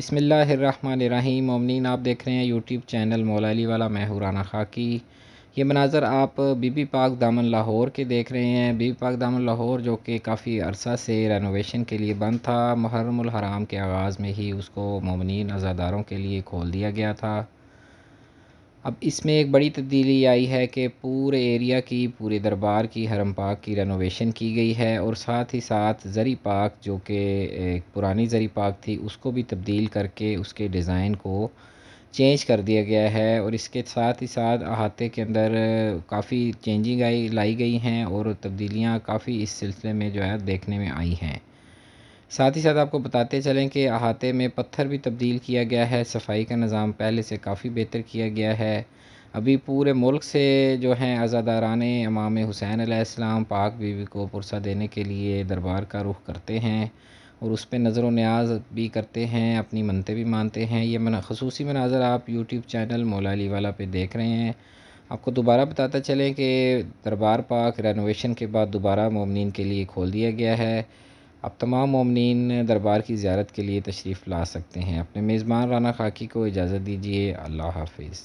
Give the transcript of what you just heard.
बसमिल्लर ममनिन आप देख रहे हैं यूट्यूब चैनल मौलाली वाला महूराना खाकी ये मनाज़र आप बीबी पाक दामन लाहौर के देख रहे हैं बीबी पाक दामन लाहौर जो कि काफ़ी अरसा से रेनोवेशन के लिए बंद था मुहरम हराम के आगाज़ में ही उसको ममनिन अज़ादारों के लिए खोल दिया गया था अब इसमें एक बड़ी तब्दीली आई है कि पूरे एरिया की पूरे दरबार की हरम पाक की रेनोवेशन की गई है और साथ ही साथ ज़री पाक जो कि एक पुरानी ज़री पाक थी उसको भी तब्दील करके उसके डिज़ाइन को चेंज कर दिया गया है और इसके साथ ही साथ अहाते के अंदर काफ़ी चेंजिंग आई लाई गई हैं और तब्दीलियाँ काफ़ी इस सिलसिले में जो है देखने में आई हैं साथ ही साथ आपको बताते चलें कि अहाते में पत्थर भी तब्दील किया गया है सफाई का निज़ाम पहले से काफ़ी बेहतर किया गया है अभी पूरे मुल्क से जो हैं आज़ादारान इमाम हुसैन आसमाम पाक बीवी को पुरसा देने के लिए दरबार का रुख करते हैं और उस पर नज़र न्याज भी करते हैं अपनी मनते भी मानते हैं ये मना खसूसी मनाजर आप यूट्यूब चैनल मोलाली वाला पे देख रहे हैं आपको दोबारा बताता चलें कि दरबार पाक रेनोवेशन के बाद दोबारा ममिन के लिए खोल दिया गया है आप तमाम ममिन दरबार की ज्यारत के लिए तशरीफ़ ला सकते हैं अपने मेज़बान राना खाकी को इजाज़त दीजिए अल्लाह हाफिज़